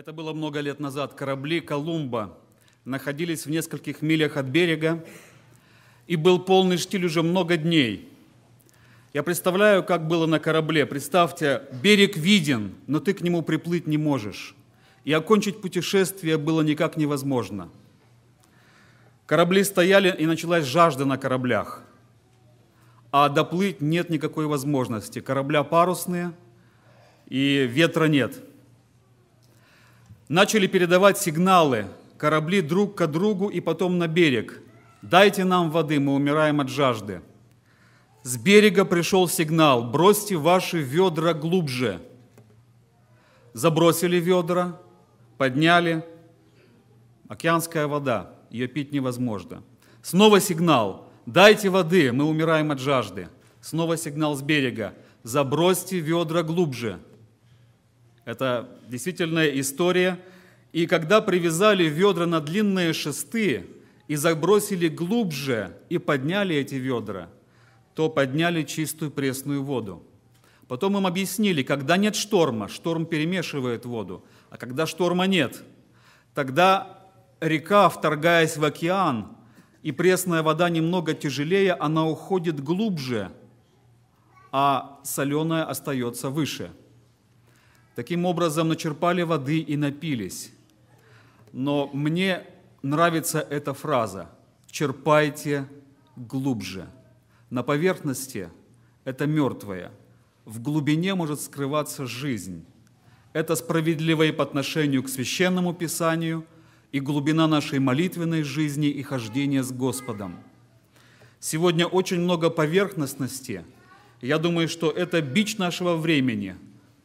Это было много лет назад. Корабли Колумба находились в нескольких милях от берега, и был полный штиль уже много дней. Я представляю, как было на корабле. Представьте, берег виден, но ты к нему приплыть не можешь. И окончить путешествие было никак невозможно. Корабли стояли, и началась жажда на кораблях. А доплыть нет никакой возможности. Корабля парусные, и ветра нет – начали передавать сигналы корабли друг к другу и потом на берег. «Дайте нам воды, мы умираем от жажды». С берега пришел сигнал «Бросьте ваши ведра глубже». Забросили ведра, подняли. Океанская вода, ее пить невозможно. Снова сигнал «Дайте воды, мы умираем от жажды». Снова сигнал с берега «Забросьте ведра глубже». Это действительная история – и когда привязали ведра на длинные шесты и забросили глубже и подняли эти ведра, то подняли чистую пресную воду. Потом им объяснили, когда нет шторма, шторм перемешивает воду, а когда шторма нет, тогда река, вторгаясь в океан, и пресная вода немного тяжелее, она уходит глубже, а соленая остается выше. Таким образом, начерпали воды и напились но мне нравится эта фраза «черпайте глубже». На поверхности это мертвое, в глубине может скрываться жизнь. Это справедливо и по отношению к священному писанию, и глубина нашей молитвенной жизни и хождения с Господом. Сегодня очень много поверхностности. Я думаю, что это бич нашего времени.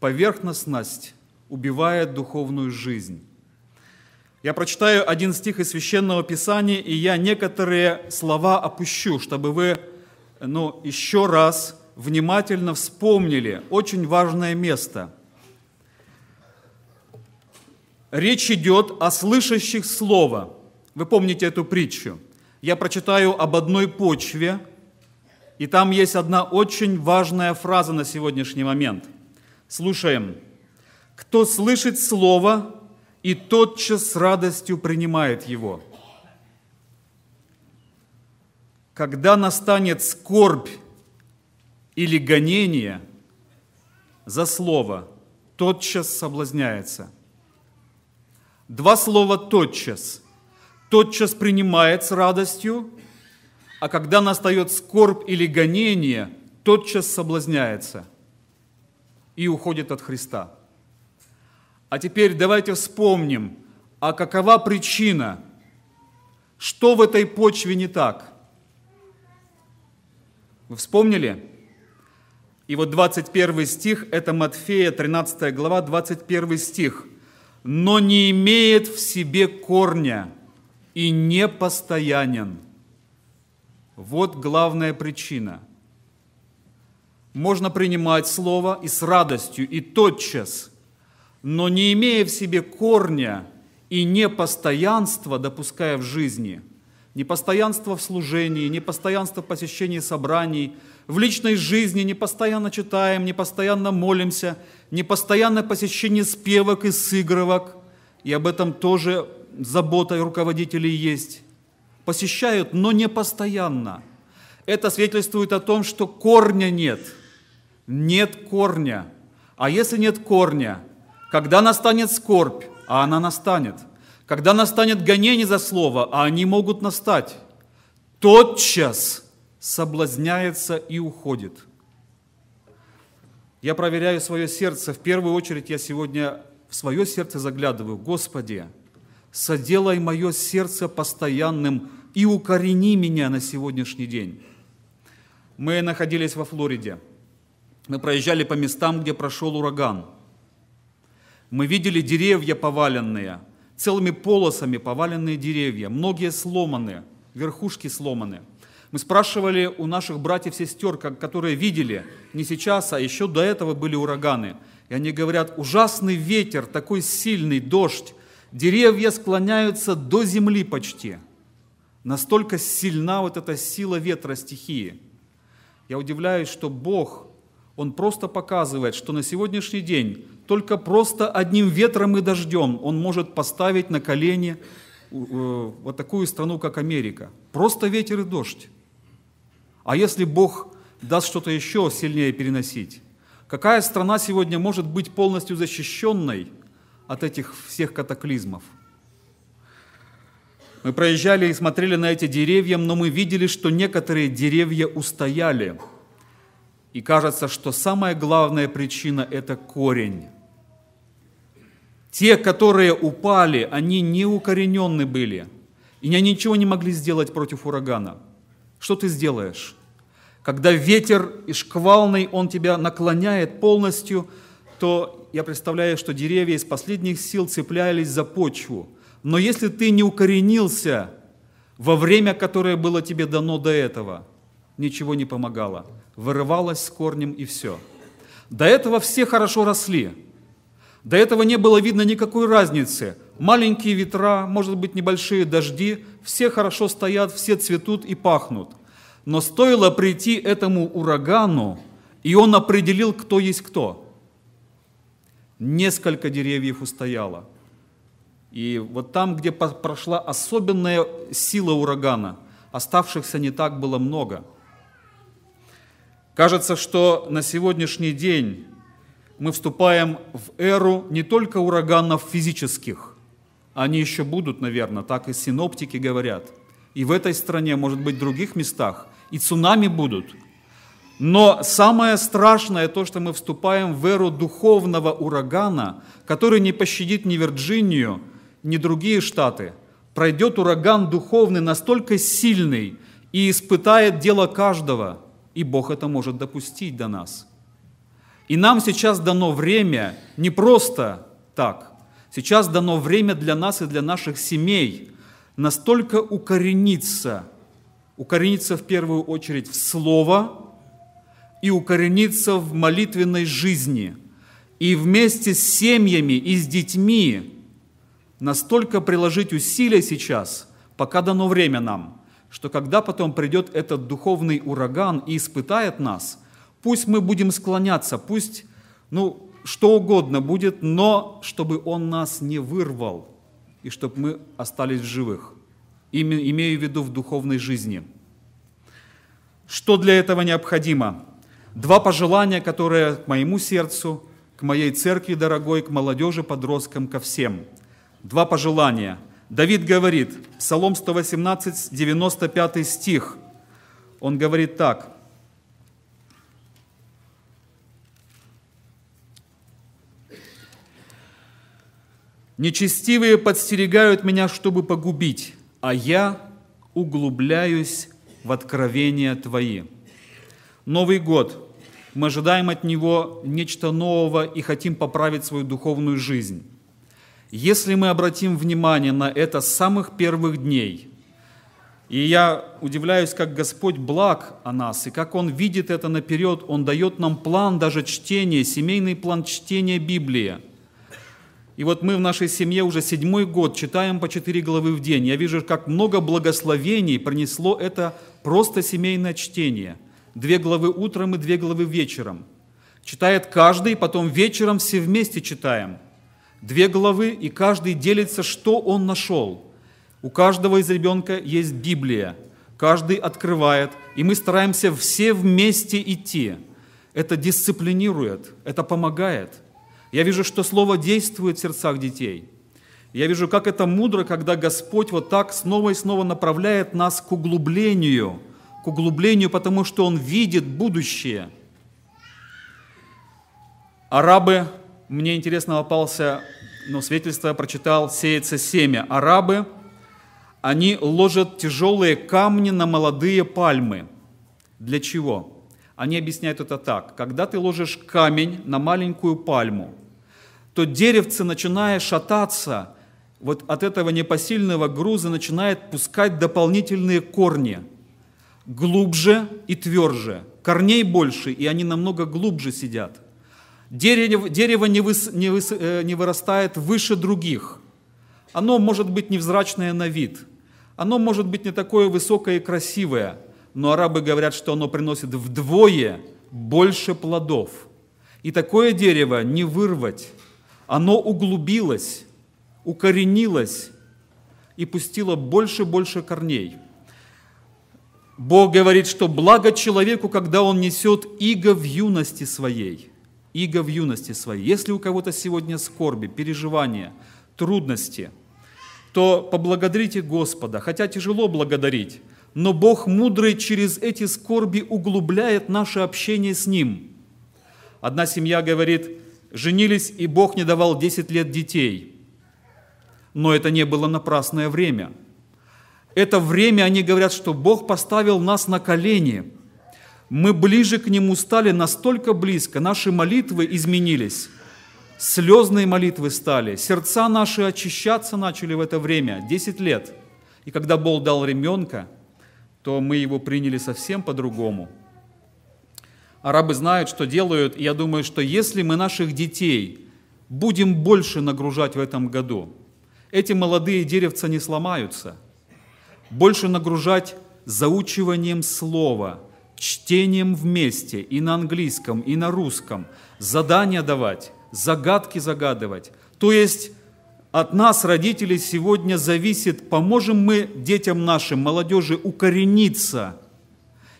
Поверхностность убивает духовную жизнь. Я прочитаю один стих из Священного Писания, и я некоторые слова опущу, чтобы вы ну, еще раз внимательно вспомнили очень важное место. Речь идет о слышащих слово. Вы помните эту притчу? Я прочитаю об одной почве, и там есть одна очень важная фраза на сегодняшний момент. Слушаем. «Кто слышит слово, и тотчас с радостью принимает его. Когда настанет скорбь или гонение за слово, тотчас соблазняется. Два слова «тотчас». Тотчас принимает с радостью, а когда настает скорбь или гонение, тотчас соблазняется и уходит от Христа – а теперь давайте вспомним, а какова причина, что в этой почве не так? Вы вспомнили? И вот 21 стих, это Матфея, 13 глава, 21 стих. «Но не имеет в себе корня и не постоянен». Вот главная причина. Можно принимать слово и с радостью, и тотчас – но не имея в себе корня и непостоянства, допуская в жизни, непостоянство в служении, непостоянство в посещении собраний, в личной жизни непостоянно читаем, непостоянно молимся, непостоянно посещение спевок и сыгровок, и об этом тоже забота руководителей есть. Посещают, но не постоянно. Это свидетельствует о том, что корня нет. Нет корня. А если нет корня – когда настанет скорбь, а она настанет, когда настанет гонение за слово, а они могут настать, тотчас соблазняется и уходит. Я проверяю свое сердце. В первую очередь я сегодня в свое сердце заглядываю. Господи, соделай мое сердце постоянным и укорени меня на сегодняшний день. Мы находились во Флориде. Мы проезжали по местам, где прошел ураган. Мы видели деревья поваленные, целыми полосами поваленные деревья, многие сломаны, верхушки сломаны. Мы спрашивали у наших братьев и сестер, которые видели не сейчас, а еще до этого были ураганы. И они говорят, ужасный ветер, такой сильный дождь, деревья склоняются до земли почти. Настолько сильна вот эта сила ветра стихии. Я удивляюсь, что Бог он просто показывает, что на сегодняшний день только просто одним ветром и дождем он может поставить на колени э, вот такую страну, как Америка. Просто ветер и дождь. А если Бог даст что-то еще сильнее переносить? Какая страна сегодня может быть полностью защищенной от этих всех катаклизмов? Мы проезжали и смотрели на эти деревья, но мы видели, что некоторые деревья устояли – и кажется, что самая главная причина – это корень. Те, которые упали, они не укоренены были, и они ничего не могли сделать против урагана. Что ты сделаешь? Когда ветер и шквалный, он тебя наклоняет полностью, то я представляю, что деревья из последних сил цеплялись за почву. Но если ты не укоренился во время, которое было тебе дано до этого, ничего не помогало – вырывалась с корнем и все. До этого все хорошо росли. До этого не было видно никакой разницы. Маленькие ветра, может быть, небольшие дожди, все хорошо стоят, все цветут и пахнут. Но стоило прийти этому урагану, и он определил, кто есть кто. Несколько деревьев устояло. И вот там, где прошла особенная сила урагана, оставшихся не так было много – Кажется, что на сегодняшний день мы вступаем в эру не только ураганов физических, они еще будут, наверное, так и синоптики говорят. И в этой стране, может быть, в других местах, и цунами будут. Но самое страшное то, что мы вступаем в эру духовного урагана, который не пощадит ни Вирджинию, ни другие штаты. Пройдет ураган духовный настолько сильный и испытает дело каждого – и Бог это может допустить до нас. И нам сейчас дано время не просто так. Сейчас дано время для нас и для наших семей настолько укорениться, укорениться в первую очередь в Слово и укорениться в молитвенной жизни. И вместе с семьями и с детьми настолько приложить усилия сейчас, пока дано время нам – что когда потом придет этот духовный ураган и испытает нас, пусть мы будем склоняться, пусть, ну, что угодно будет, но чтобы он нас не вырвал, и чтобы мы остались в живых, имею в виду в духовной жизни. Что для этого необходимо? Два пожелания, которые к моему сердцу, к моей церкви дорогой, к молодежи, подросткам, ко всем. Два пожелания – Давид говорит, Псалом 118, 95 стих, он говорит так. «Нечестивые подстерегают меня, чтобы погубить, а я углубляюсь в откровения Твои». Новый год. Мы ожидаем от него нечто нового и хотим поправить свою духовную жизнь. Если мы обратим внимание на это с самых первых дней, и я удивляюсь, как Господь благ о нас, и как Он видит это наперед, Он дает нам план даже чтения, семейный план чтения Библии. И вот мы в нашей семье уже седьмой год читаем по четыре главы в день. Я вижу, как много благословений принесло это просто семейное чтение. Две главы утром и две главы вечером. Читает каждый, потом вечером все вместе читаем – две главы, и каждый делится, что он нашел. У каждого из ребенка есть Библия, каждый открывает, и мы стараемся все вместе идти. Это дисциплинирует, это помогает. Я вижу, что Слово действует в сердцах детей. Я вижу, как это мудро, когда Господь вот так снова и снова направляет нас к углублению, к углублению, потому что Он видит будущее. Арабы мне интересно попался, ну, свидетельство я прочитал, сеется семя. Арабы, они ложат тяжелые камни на молодые пальмы. Для чего? Они объясняют это так. Когда ты ложишь камень на маленькую пальму, то деревце, начиная шататься, вот от этого непосильного груза начинает пускать дополнительные корни, глубже и тверже, корней больше, и они намного глубже сидят. Дерево, дерево не, выс, не, выс, э, не вырастает выше других. Оно может быть невзрачное на вид. Оно может быть не такое высокое и красивое. Но арабы говорят, что оно приносит вдвое больше плодов. И такое дерево не вырвать. Оно углубилось, укоренилось и пустило больше-больше корней. Бог говорит, что благо человеку, когда он несет иго в юности своей – иго в юности своей. Если у кого-то сегодня скорби, переживания, трудности, то поблагодарите Господа, хотя тяжело благодарить, но Бог мудрый через эти скорби углубляет наше общение с Ним. Одна семья говорит, женились, и Бог не давал 10 лет детей. Но это не было напрасное время. Это время, они говорят, что Бог поставил нас на колени – мы ближе к Нему стали настолько близко, наши молитвы изменились. Слезные молитвы стали, сердца наши очищаться начали в это время, 10 лет. И когда Бог дал ребенка, то мы его приняли совсем по-другому. Арабы знают, что делают, и я думаю, что если мы наших детей будем больше нагружать в этом году, эти молодые деревца не сломаются. Больше нагружать заучиванием слова, чтением вместе и на английском, и на русском, задания давать, загадки загадывать. То есть от нас, родителей, сегодня зависит, поможем мы детям нашим, молодежи, укорениться.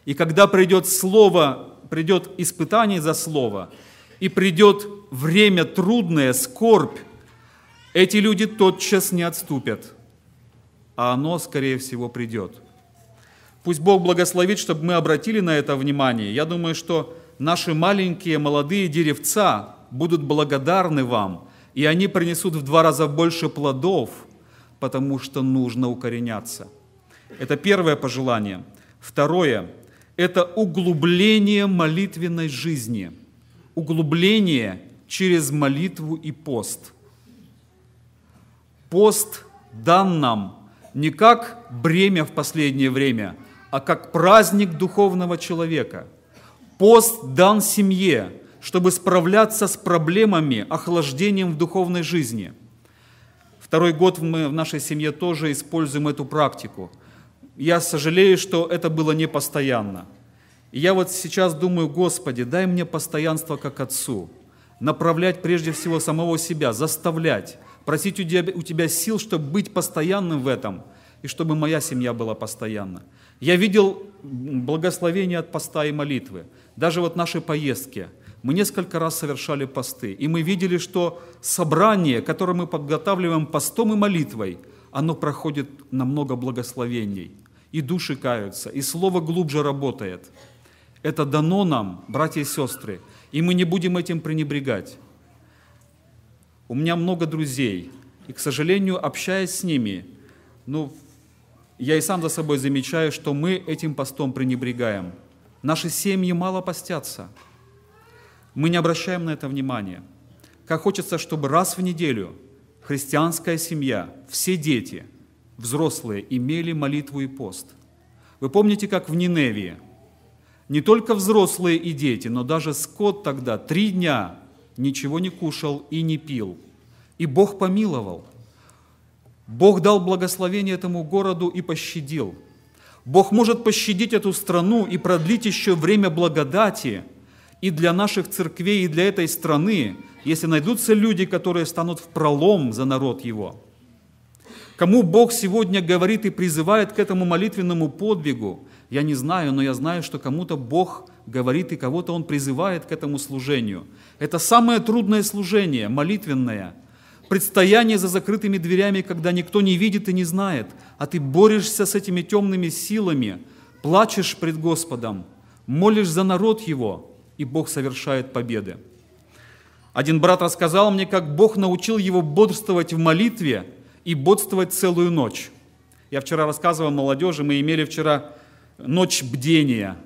И когда придет слово, придет испытание за слово, и придет время трудное, скорбь, эти люди тотчас не отступят, а оно, скорее всего, придет. Пусть Бог благословит, чтобы мы обратили на это внимание. Я думаю, что наши маленькие молодые деревца будут благодарны вам, и они принесут в два раза больше плодов, потому что нужно укореняться. Это первое пожелание. Второе – это углубление молитвенной жизни. Углубление через молитву и пост. Пост дан нам не как бремя в последнее время – а как праздник духовного человека. Пост дан семье, чтобы справляться с проблемами, охлаждением в духовной жизни. Второй год мы в нашей семье тоже используем эту практику. Я сожалею, что это было не постоянно. И я вот сейчас думаю, Господи, дай мне постоянство как отцу, направлять прежде всего самого себя, заставлять, просить у тебя, у тебя сил, чтобы быть постоянным в этом – и чтобы моя семья была постоянно. Я видел благословение от поста и молитвы. Даже вот наши поездки. Мы несколько раз совершали посты, и мы видели, что собрание, которое мы подготавливаем постом и молитвой, оно проходит намного благословений. И души каются, и слово глубже работает. Это дано нам, братья и сестры, и мы не будем этим пренебрегать. У меня много друзей, и, к сожалению, общаясь с ними, ну, я и сам за собой замечаю, что мы этим постом пренебрегаем. Наши семьи мало постятся. Мы не обращаем на это внимания. Как хочется, чтобы раз в неделю христианская семья, все дети, взрослые имели молитву и пост. Вы помните, как в Ниневии не только взрослые и дети, но даже скот тогда три дня ничего не кушал и не пил. И Бог помиловал – Бог дал благословение этому городу и пощадил. Бог может пощадить эту страну и продлить еще время благодати и для наших церквей, и для этой страны, если найдутся люди, которые станут в пролом за народ его. Кому Бог сегодня говорит и призывает к этому молитвенному подвигу, я не знаю, но я знаю, что кому-то Бог говорит и кого-то Он призывает к этому служению. Это самое трудное служение, молитвенное – предстояние за закрытыми дверями, когда никто не видит и не знает, а ты борешься с этими темными силами, плачешь пред Господом, молишь за народ Его, и Бог совершает победы. Один брат рассказал мне, как Бог научил его бодрствовать в молитве и бодствовать целую ночь. Я вчера рассказывал молодежи, мы имели вчера ночь бдения.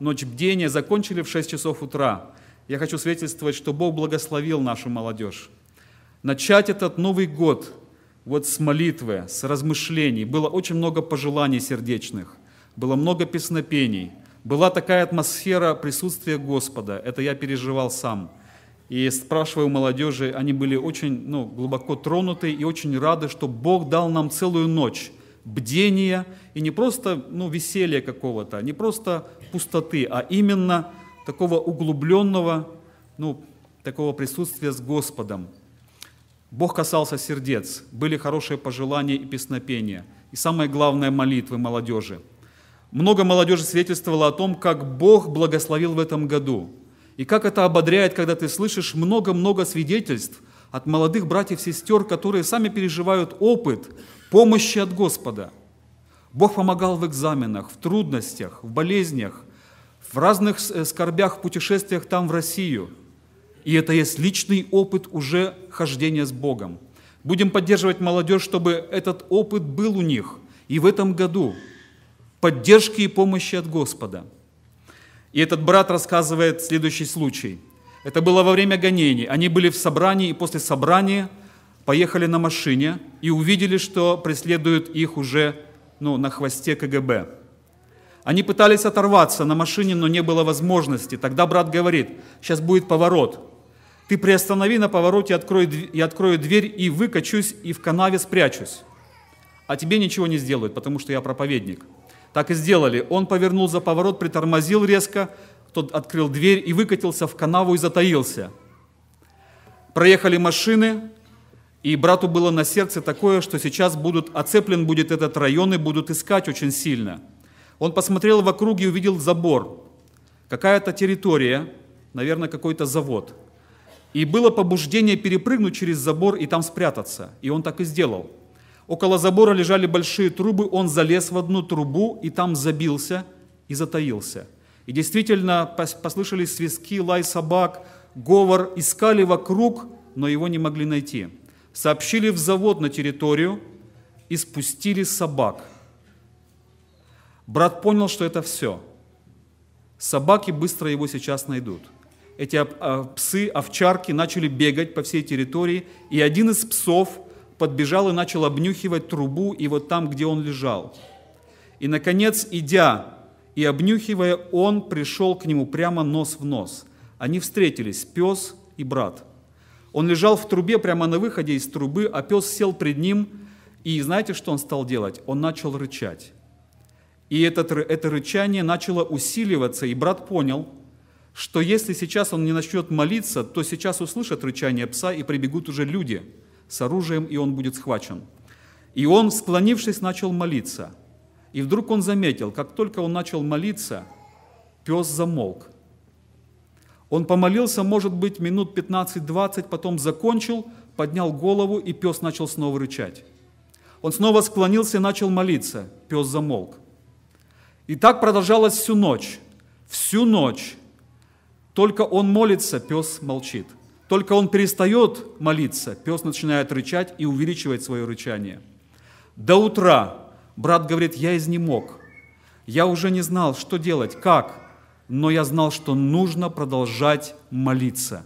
Ночь бдения закончили в 6 часов утра. Я хочу свидетельствовать, что Бог благословил нашу молодежь начать этот Новый год вот с молитвы, с размышлений. Было очень много пожеланий сердечных, было много песнопений, была такая атмосфера присутствия Господа. Это я переживал сам. И спрашиваю молодежи, они были очень ну, глубоко тронуты и очень рады, что Бог дал нам целую ночь бдения и не просто ну, веселья какого-то, не просто пустоты, а именно такого углубленного, ну, такого присутствия с Господом. Бог касался сердец, были хорошие пожелания и песнопения, и самое главное – молитвы молодежи. Много молодежи свидетельствовало о том, как Бог благословил в этом году, и как это ободряет, когда ты слышишь много-много свидетельств от молодых братьев и сестер, которые сами переживают опыт помощи от Господа. Бог помогал в экзаменах, в трудностях, в болезнях, в разных э, скорбях, в путешествиях там в Россию – и это есть личный опыт уже хождения с Богом. Будем поддерживать молодежь, чтобы этот опыт был у них и в этом году. Поддержки и помощи от Господа. И этот брат рассказывает следующий случай. Это было во время гонений. Они были в собрании, и после собрания поехали на машине и увидели, что преследуют их уже ну, на хвосте КГБ. Они пытались оторваться на машине, но не было возможности. Тогда брат говорит, сейчас будет поворот. Ты приостанови на повороте, открой, я открою дверь и выкачусь, и в канаве спрячусь. А тебе ничего не сделают, потому что я проповедник. Так и сделали. Он повернул за поворот, притормозил резко, тот открыл дверь и выкатился в канаву и затаился. Проехали машины, и брату было на сердце такое, что сейчас будут, оцеплен будет этот район и будут искать очень сильно. Он посмотрел вокруг и увидел забор. Какая-то территория, наверное, какой-то завод – и было побуждение перепрыгнуть через забор и там спрятаться. И он так и сделал. Около забора лежали большие трубы, он залез в одну трубу и там забился и затаился. И действительно послышались свистки, лай собак, говор, искали вокруг, но его не могли найти. Сообщили в завод на территорию и спустили собак. Брат понял, что это все. Собаки быстро его сейчас найдут – эти а, псы, овчарки начали бегать по всей территории, и один из псов подбежал и начал обнюхивать трубу и вот там, где он лежал. И, наконец, идя и обнюхивая, он пришел к нему прямо нос в нос. Они встретились, пес и брат. Он лежал в трубе прямо на выходе из трубы, а пес сел пред ним, и знаете, что он стал делать? Он начал рычать. И этот, это рычание начало усиливаться, и брат понял – что если сейчас он не начнет молиться, то сейчас услышат рычание пса и прибегут уже люди с оружием, и он будет схвачен. И он, склонившись, начал молиться. И вдруг он заметил, как только он начал молиться, пес замолк. Он помолился, может быть, минут 15-20, потом закончил, поднял голову, и пес начал снова рычать. Он снова склонился и начал молиться. Пес замолк. И так продолжалось всю ночь. Всю ночь только он молится, пес молчит. Только он перестает молиться, пес начинает рычать и увеличивает свое рычание. До утра брат говорит, я изнемог. Я уже не знал, что делать, как, но я знал, что нужно продолжать молиться.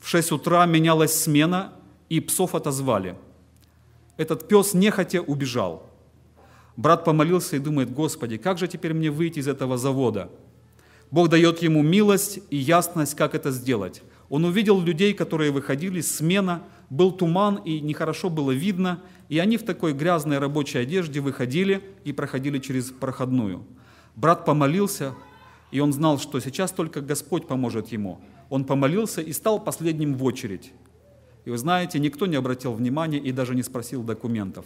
В 6 утра менялась смена, и псов отозвали. Этот пес нехотя убежал. Брат помолился и думает, Господи, как же теперь мне выйти из этого завода – Бог дает ему милость и ясность, как это сделать. Он увидел людей, которые выходили, смена, был туман и нехорошо было видно, и они в такой грязной рабочей одежде выходили и проходили через проходную. Брат помолился, и он знал, что сейчас только Господь поможет ему. Он помолился и стал последним в очередь. И вы знаете, никто не обратил внимания и даже не спросил документов.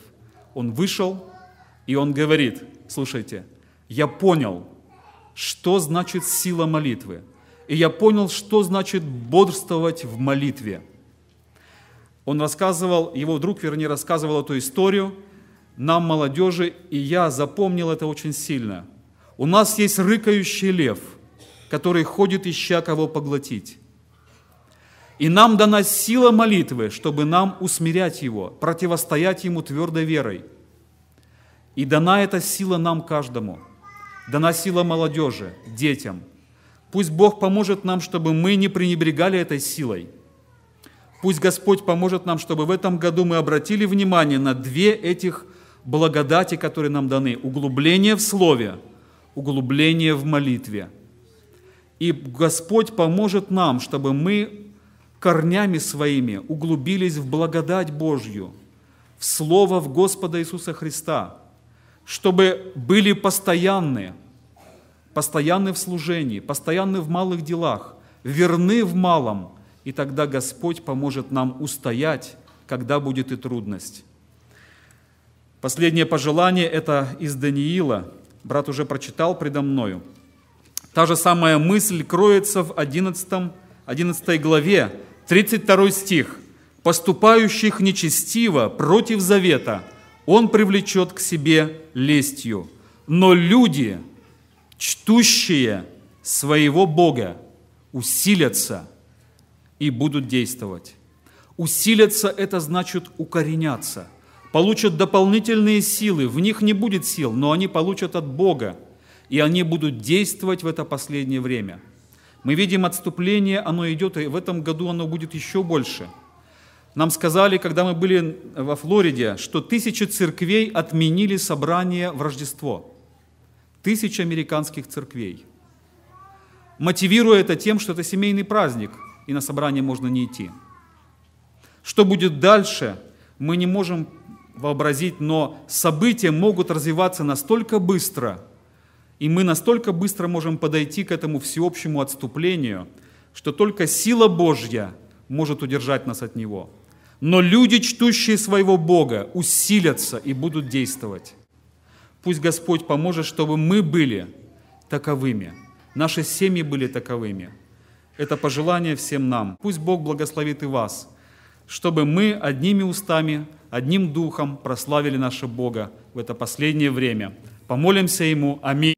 Он вышел, и он говорит, слушайте, я понял, что значит сила молитвы. И я понял, что значит бодрствовать в молитве. Он рассказывал, его друг, вернее, рассказывал эту историю нам, молодежи, и я запомнил это очень сильно. У нас есть рыкающий лев, который ходит, ища кого поглотить. И нам дана сила молитвы, чтобы нам усмирять его, противостоять ему твердой верой. И дана эта сила нам каждому – доносила молодежи, детям. Пусть Бог поможет нам, чтобы мы не пренебрегали этой силой. Пусть Господь поможет нам, чтобы в этом году мы обратили внимание на две этих благодати, которые нам даны. Углубление в Слове, углубление в молитве. И Господь поможет нам, чтобы мы корнями своими углубились в благодать Божью, в Слово в Господа Иисуса Христа – чтобы были постоянны, постоянны в служении, постоянны в малых делах, верны в малом, и тогда Господь поможет нам устоять, когда будет и трудность. Последнее пожелание – это из Даниила. Брат уже прочитал предо мною. Та же самая мысль кроется в 11, 11 главе, 32 стих. «Поступающих нечестиво против завета – он привлечет к себе лестью. Но люди, чтущие своего Бога, усилятся и будут действовать. Усилятся – это значит укореняться, получат дополнительные силы, в них не будет сил, но они получат от Бога, и они будут действовать в это последнее время. Мы видим отступление, оно идет, и в этом году оно будет еще больше – нам сказали, когда мы были во Флориде, что тысячи церквей отменили собрание в Рождество. Тысячи американских церквей. Мотивируя это тем, что это семейный праздник, и на собрание можно не идти. Что будет дальше, мы не можем вообразить, но события могут развиваться настолько быстро, и мы настолько быстро можем подойти к этому всеобщему отступлению, что только сила Божья может удержать нас от него – но люди, чтущие своего Бога, усилятся и будут действовать. Пусть Господь поможет, чтобы мы были таковыми, наши семьи были таковыми. Это пожелание всем нам. Пусть Бог благословит и вас, чтобы мы одними устами, одним духом прославили нашего Бога в это последнее время. Помолимся Ему. Аминь.